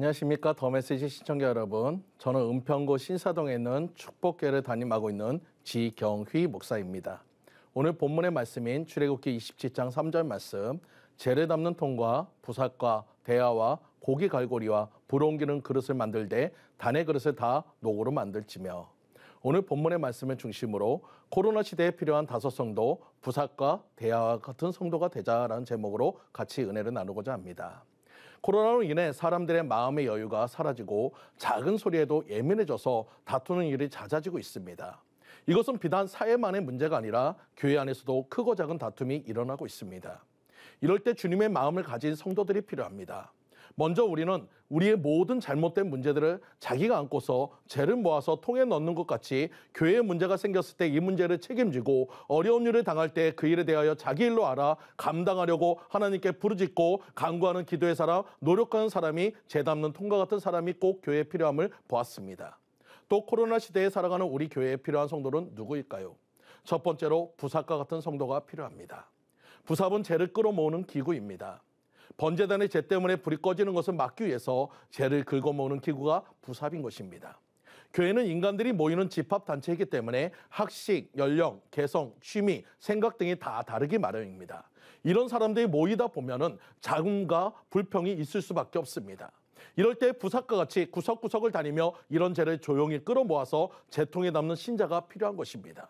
안녕하십니까 더메시지 시청자 여러분. 저는 은평구 신사동에 있는 축복교회를 담임하고 있는 지경휘 목사입니다. 오늘 본문의 말씀인 출애굽기 27장 3절 말씀 재를 담는 통과 부삭과 대야와 고기 갈고리와 불 옮기는 그릇을 만들되 단의 그릇을 다 노고로 만들지며 오늘 본문의 말씀을 중심으로 코로나 시대에 필요한 다섯 성도 부삭과 대야와 같은 성도가 되자라는 제목으로 같이 은혜를 나누고자 합니다. 코로나로 인해 사람들의 마음의 여유가 사라지고 작은 소리에도 예민해져서 다투는 일이 잦아지고 있습니다. 이것은 비단 사회만의 문제가 아니라 교회 안에서도 크고 작은 다툼이 일어나고 있습니다. 이럴 때 주님의 마음을 가진 성도들이 필요합니다. 먼저 우리는 우리의 모든 잘못된 문제들을 자기가 안고서 죄를 모아서 통에 넣는 것 같이 교회에 문제가 생겼을 때 이 문제를 책임지고 어려운 일을 당할 때 그 일에 대하여 자기 일로 알아 감당하려고 하나님께 부르짖고 간구하는 기도의 사람, 노력하는 사람이 재담는 통과 같은 사람이 꼭 교회에 필요함을 보았습니다. 또 코로나 시대에 살아가는 우리 교회에 필요한 성도는 누구일까요? 첫 번째로 부사과 같은 성도가 필요합니다. 부삽은 죄를 끌어모으는 기구입니다. 번제단의 죄 때문에 불이 꺼지는 것을 막기 위해서 죄를 긁어모으는 기구가 부삽인 것입니다. 교회는 인간들이 모이는 집합단체이기 때문에 학식, 연령, 개성, 취미, 생각 등이 다 다르기 마련입니다. 이런 사람들이 모이다 보면은 자궁과 불평이 있을 수밖에 없습니다. 이럴 때 부사과 같이 구석구석을 다니며 이런 죄를 조용히 끌어모아서 재통에 담는 신자가 필요한 것입니다.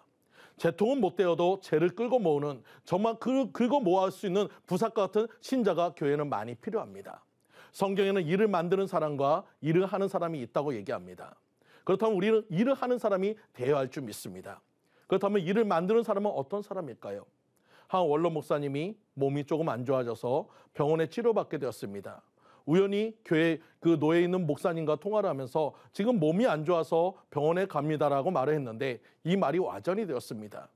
재통은 못 되어도 죄를 끌고 모으는 정말 그 긁어 모아할 수 있는 부사과 같은 신자가 교회는 많이 필요합니다. 성경에는 일을 만드는 사람과 일을 하는 사람이 있다고 얘기합니다. 그렇다면 우리는 일을 하는 사람이 되어야 할줄 믿습니다. 그렇다면 일을 만드는 사람은 어떤 사람일까요? 한 원로 목사님이 몸이 조금 안 좋아져서 병원에 치료받게 되었습니다. 우연히 교회 그 노예 있는 목사님과 통화를 하면서 지금 몸이 안 좋아서 병원에 갑니다라고 말을 했는데 이 말이 와전이 되었습니다.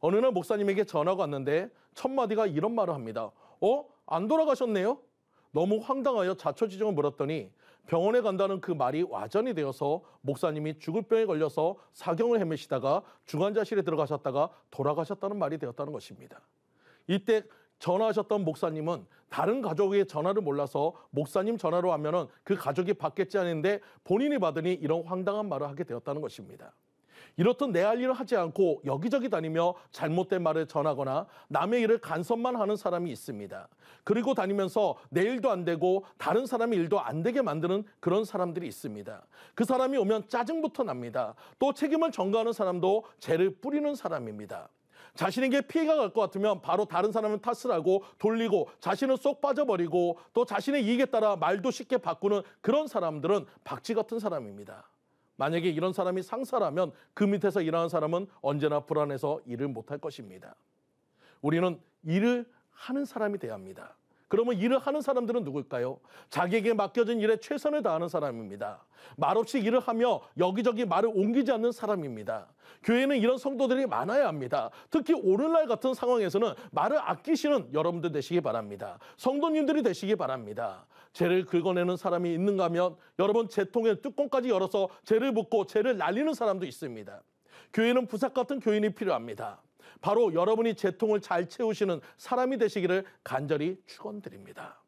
어느 날 목사님에게 전화가 왔는데 첫 마디가 이런 말을 합니다. 어? 안 돌아가셨네요? 너무 황당하여 자초지종을 물었더니 병원에 간다는 그 말이 와전이 되어서 목사님이 죽을 병에 걸려서 사경을 헤매시다가 중환자실에 들어가셨다가 돌아가셨다는 말이 되었다는 것입니다. 이때 전화하셨던 목사님은 다른 가족의 전화를 몰라서 목사님 전화로 하면은 그 가족이 받겠지 하는데 본인이 받으니 이런 황당한 말을 하게 되었다는 것입니다. 이렇듯 내 할 일을 하지 않고 여기저기 다니며 잘못된 말을 전하거나 남의 일을 간섭만 하는 사람이 있습니다. 그리고 다니면서 내 일도 안 되고 다른 사람의 일도 안 되게 만드는 그런 사람들이 있습니다. 그 사람이 오면 짜증부터 납니다. 또 책임을 전가하는 사람도 죄를 뿌리는 사람입니다. 자신에게 피해가 갈 것 같으면 바로 다른 사람을 탓을 하고 돌리고 자신은 쏙 빠져버리고 또 자신의 이익에 따라 말도 쉽게 바꾸는 그런 사람들은 박쥐 같은 사람입니다. 만약에 이런 사람이 상사라면 그 밑에서 일하는 사람은 언제나 불안해서 일을 못할 것입니다. 우리는 일을 하는 사람이 돼야 합니다. 그러면 일을 하는 사람들은 누굴까요? 자기에게 맡겨진 일에 최선을 다하는 사람입니다. 말없이 일을 하며 여기저기 말을 옮기지 않는 사람입니다. 교회는 이런 성도들이 많아야 합니다. 특히 오늘날 같은 상황에서는 말을 아끼시는 여러분들 되시기 바랍니다. 성도님들이 되시기 바랍니다. 죄를 긁어내는 사람이 있는가 하면 여러분 재통의 뚜껑까지 열어서 죄를 붓고 죄를 날리는 사람도 있습니다. 교회는 부삭 같은 교인이 필요합니다. 바로 여러분이 제 통을 잘 채우시는 사람이 되시기를 간절히 축원드립니다.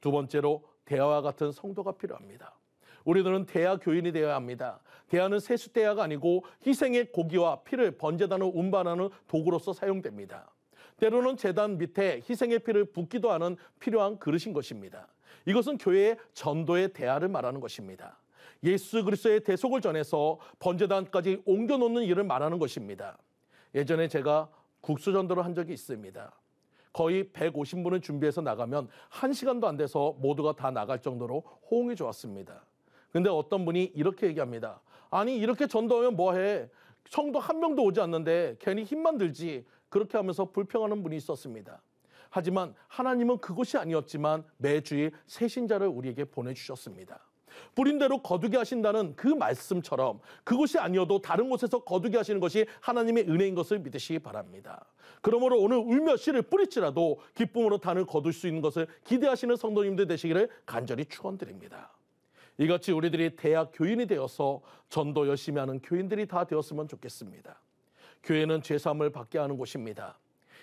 두 번째로 대화와 같은 성도가 필요합니다. 우리들은 대야 교인이 되어야 합니다. 대야는 세수대야가 아니고 희생의 고기와 피를 번제단으로 운반하는 도구로서 사용됩니다. 때로는 재단 밑에 희생의 피를 붓기도 하는 필요한 그릇인 것입니다. 이것은 교회의 전도의 대화를 말하는 것입니다. 예수 그리스도의 대속을 전해서 번제단까지 옮겨놓는 일을 말하는 것입니다. 예전에 제가 국수전도를 한 적이 있습니다. 거의 150분을 준비해서 나가면 1시간도 안 돼서 모두가 다 나갈 정도로 호응이 좋았습니다. 근데 어떤 분이 이렇게 얘기합니다. 아니, 이렇게 전도하면 뭐해? 성도 한 명도 오지 않는데 괜히 힘만 들지. 그렇게 하면서 불평하는 분이 있었습니다. 하지만 하나님은 그것이 아니었지만 매주에 새신자를 우리에게 보내주셨습니다. 뿌린 대로 거두게 하신다는 그 말씀처럼 그곳이 아니어도 다른 곳에서 거두게 하시는 것이 하나님의 은혜인 것을 믿으시기 바랍니다. 그러므로 오늘 울며 씨를 뿌릴지라도 기쁨으로 단을 거둘 수 있는 것을 기대하시는 성도님들 되시기를 간절히 축원드립니다. 이같이 우리들이 대학 교인이 되어서 전도 열심히 하는 교인들이 다 되었으면 좋겠습니다. 교회는 죄사을 받게 하는 곳입니다.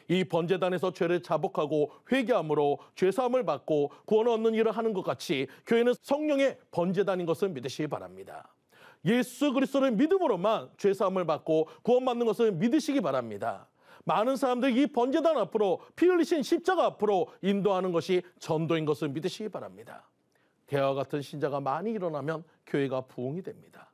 이 번제단에서 죄를 자복하고 회개함으로 죄사함을 받고 구원 얻는 일을 하는 것 같이 교회는 성령의 번제단인 것을 믿으시기 바랍니다. 예수 그리스도를 믿음으로만 죄사함을 받고 구원받는 것을 믿으시기 바랍니다. 많은 사람들이 이 번제단 앞으로 피 흘리신 십자가 앞으로 인도하는 것이 전도인 것을 믿으시기 바랍니다. 대화 같은 신자가 많이 일어나면 교회가 부흥이 됩니다.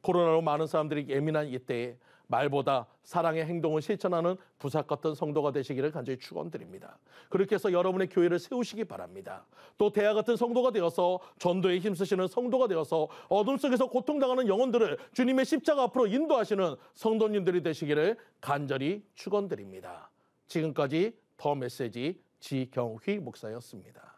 코로나로 많은 사람들이 예민한 이때에 말보다 사랑의 행동을 실천하는 부삭 같은 성도가 되시기를 간절히 축원드립니다. 그렇게 해서 여러분의 교회를 세우시기 바랍니다. 또 대하 같은 성도가 되어서 전도에 힘쓰시는 성도가 되어서 어둠 속에서 고통당하는 영혼들을 주님의 십자가 앞으로 인도하시는 성도님들이 되시기를 간절히 축원드립니다. 지금까지 더 메시지 지경휘 목사였습니다.